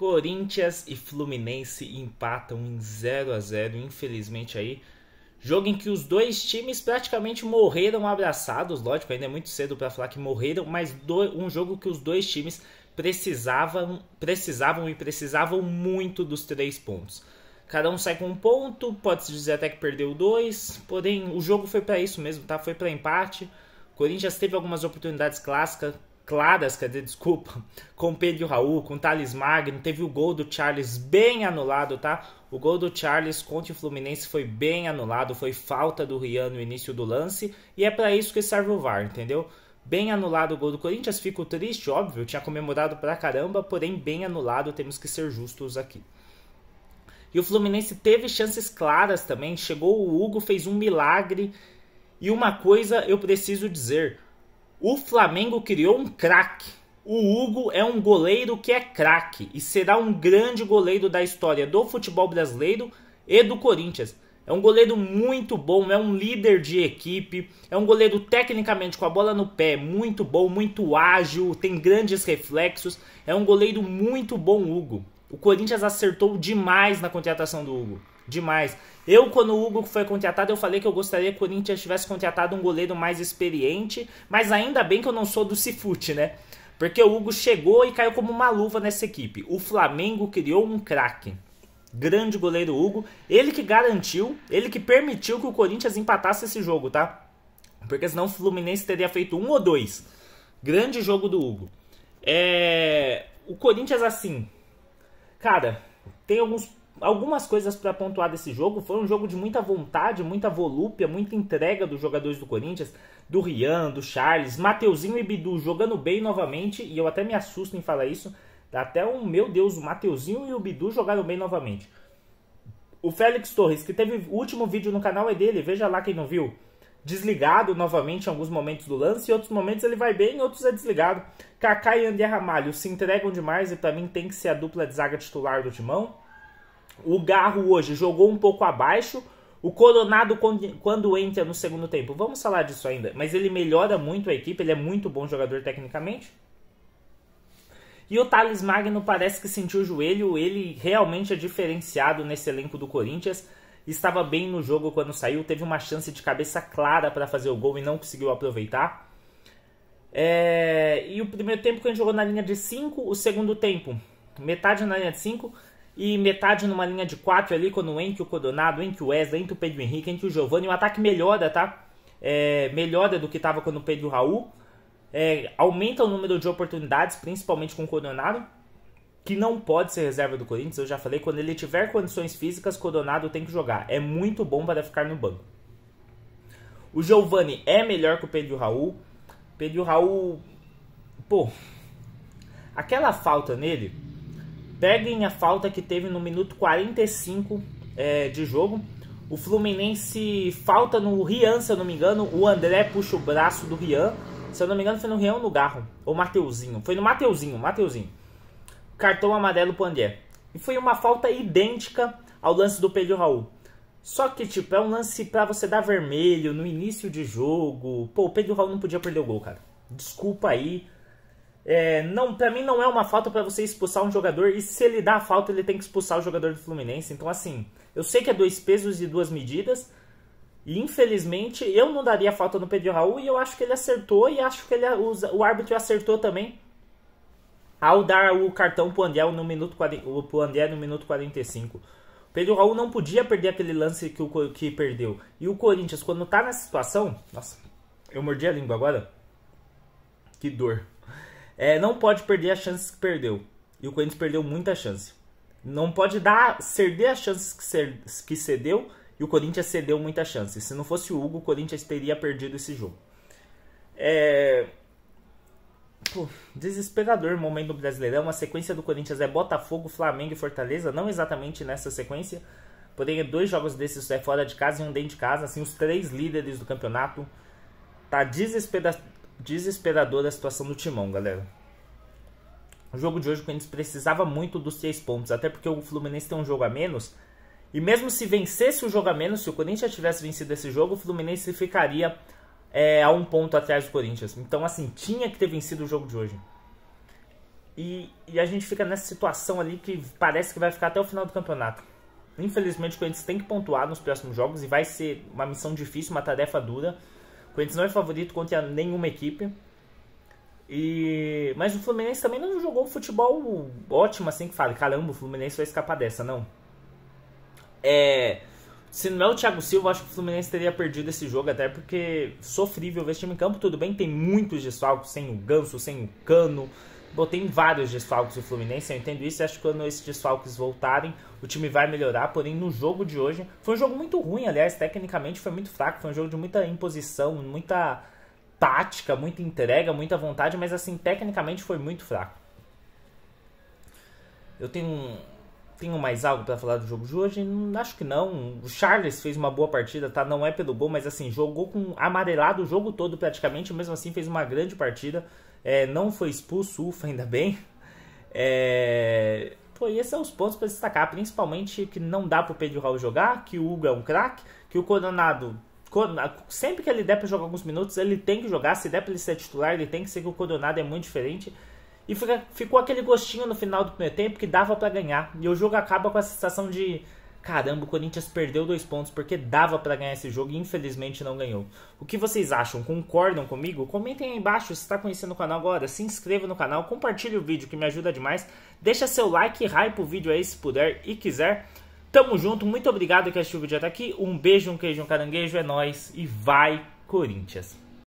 Corinthians e Fluminense empatam em 0 a 0 infelizmente aí. Jogo em que os dois times praticamente morreram abraçados, lógico, ainda é muito cedo para falar que morreram, mas do, um jogo que os dois times precisavam, precisavam e precisavam muito dos três pontos. Cada um sai com um ponto, pode-se dizer até que perdeu dois, porém o jogo foi para isso mesmo, tá? Foi para empate. O Corinthians teve algumas oportunidades clássicas, claras, quer dizer, desculpa, com Pedro Raul, com Thales Magno, teve o gol do Charles bem anulado, tá? O gol do Charles contra o Fluminense foi bem anulado, foi falta do Rian no início do lance, e é para isso que serve o VAR, entendeu? Bem anulado o gol do Corinthians, fico triste, óbvio, tinha comemorado pra caramba, porém bem anulado, temos que ser justos aqui. E o Fluminense teve chances claras também, chegou o Hugo, fez um milagre, e uma coisa eu preciso dizer, o Flamengo criou um craque. O Hugo é um goleiro que é craque e será um grande goleiro da história do futebol brasileiro e do Corinthians. É um goleiro muito bom, é um líder de equipe, é um goleiro tecnicamente com a bola no pé, muito bom, muito ágil, tem grandes reflexos, é um goleiro muito bom, Hugo. O Corinthians acertou demais na contratação do Hugo demais. Eu, quando o Hugo foi contratado, eu falei que eu gostaria que o Corinthians tivesse contratado um goleiro mais experiente, mas ainda bem que eu não sou do Cifute, né? Porque o Hugo chegou e caiu como uma luva nessa equipe. O Flamengo criou um craque. Grande goleiro Hugo. Ele que garantiu, ele que permitiu que o Corinthians empatasse esse jogo, tá? Porque senão o Fluminense teria feito um ou dois. Grande jogo do Hugo. É... O Corinthians, assim. Cara, tem alguns algumas coisas para pontuar desse jogo. Foi um jogo de muita vontade, muita volúpia, muita entrega dos jogadores do Corinthians, do Rian, do Charles, Mateuzinho e Bidu jogando bem novamente, e eu até me assusto em falar isso. Dá até um, meu Deus, o Mateuzinho e o Bidu jogaram bem novamente. O Félix Torres, que teve o último vídeo no canal é dele, veja lá quem não viu. Desligado novamente em alguns momentos do lance, em outros momentos ele vai bem, em outros é desligado. Kaká e André Ramalho se entregam demais e também tem que ser a dupla de zaga titular do Timão. O Garro hoje jogou um pouco abaixo. O Coronado, quando entra no segundo tempo, vamos falar disso ainda, mas ele melhora muito a equipe, ele é muito bom jogador tecnicamente. E o Thales Magno parece que sentiu o joelho, ele realmente é diferenciado nesse elenco do Corinthians. Estava bem no jogo quando saiu, teve uma chance de cabeça clara para fazer o gol e não conseguiu aproveitar. É... E o primeiro tempo que a gente jogou na linha de 5, o segundo tempo, metade na linha de 5 e metade numa linha de quatro ali, quando entra o Coronado, entra o Wesley, entra o Pedro Henrique, entra o Giovanni, o ataque melhora, tá? É, melhora do que estava quando o Pedro Raul. É, aumenta o número de oportunidades, principalmente com o Coronado, que não pode ser reserva do Corinthians. Eu já falei, quando ele tiver condições físicas, Coronado tem que jogar. É muito bom para ficar no banco. O Giovani é melhor que o Pedro Raul. Pedro Raul, pô, aquela falta nele Peguem a falta que teve no minuto 45 é, de jogo. O Fluminense falta no Rian, se eu não me engano. O André puxa o braço do Rian. Se eu não me engano, foi no Rian ou no Garro? Ou Mateuzinho? Foi no Mateuzinho, Mateuzinho. Cartão amarelo pro André. E foi uma falta idêntica ao lance do Pedro Raul. Só que, tipo, é um lance para você dar vermelho no início de jogo. Pô, o Pedro Raul não podia perder o gol, cara. Desculpa aí. É, não, para mim não é uma falta para você expulsar um jogador e se ele dá a falta ele tem que expulsar o jogador do Fluminense. Então assim, eu sei que é dois pesos e duas medidas. E infelizmente eu não daria falta no Pedro Raul e eu acho que ele acertou e acho que ele o árbitro acertou também ao dar o cartão pro Andiel no minuto pro André no minuto 45. Pedro Raul não podia perder aquele lance que, o, que perdeu. E o Corinthians, quando tá nessa situação. Nossa, eu mordi a língua agora. Que dor. É, não pode perder as chances que perdeu. E o Corinthians perdeu muita chance. Não pode dar ceder as chances que, que cedeu e o Corinthians cedeu muita chance. Se não fosse o Hugo, o Corinthians teria perdido esse jogo. É... Pô, desesperador momento do Brasileirão. A sequência do Corinthians é Botafogo, Flamengo e Fortaleza. Não exatamente nessa sequência. Porém, é dois jogos desses é fora de casa e um dentro de casa. Assim, os três líderes do campeonato. Tá desesperador desesperadora a situação do Timão, galera. O jogo de hoje, o Corinthians precisava muito dos três pontos, até porque o Fluminense tem um jogo a menos. E mesmo se vencesse o jogo a menos, se o Corinthians tivesse vencido esse jogo, o Fluminense ficaria é, a um ponto atrás do Corinthians. Então, assim, tinha que ter vencido o jogo de hoje. E, e a gente fica nessa situação ali que parece que vai ficar até o final do campeonato. Infelizmente, o Corinthians tem que pontuar nos próximos jogos e vai ser uma missão difícil, uma tarefa dura. O Corinthians não é favorito contra nenhuma equipe. E... Mas o Fluminense também não jogou futebol ótimo assim que fala. Caramba, o Fluminense vai escapar dessa, não. É... Se não é o Thiago Silva, acho que o Fluminense teria perdido esse jogo, até porque sofrível ver esse time em campo. Tudo bem, tem muitos desfalques, sem o Ganso, sem o Cano, botei em vários desfalques do Fluminense, eu entendo isso, e acho que quando esses desfalques voltarem, o time vai melhorar, porém no jogo de hoje, foi um jogo muito ruim, aliás, tecnicamente foi muito fraco, foi um jogo de muita imposição, muita tática, muita entrega, muita vontade, mas assim, tecnicamente foi muito fraco. Eu tenho tenho mais algo para falar do jogo de hoje? Acho que não. O Charles fez uma boa partida, tá? Não é pelo gol, mas assim, jogou com amarelado o jogo todo praticamente, mesmo assim fez uma grande partida. É, não foi expulso, ufa, ainda bem. É... Pô, e esses são os pontos para destacar, principalmente que não dá pro Pedro Raul jogar, que o Hugo é um craque, que o Coronado sempre que ele der para jogar alguns minutos, ele tem que jogar. Se der para ele ser titular, ele tem que ser que o Coronado é muito diferente. E fica, ficou aquele gostinho no final do primeiro tempo que dava para ganhar. E o jogo acaba com a sensação de caramba, o Corinthians perdeu dois pontos porque dava para ganhar esse jogo e infelizmente não ganhou. O que vocês acham? Concordam comigo? Comentem aí embaixo se está conhecendo o canal agora, se inscreva no canal, compartilhe o vídeo que me ajuda demais, deixa seu like e hype o vídeo aí se puder e quiser. Tamo junto, muito obrigado que assistiu o vídeo até aqui, um beijo, um queijo, um caranguejo, é nóis e vai Corinthians!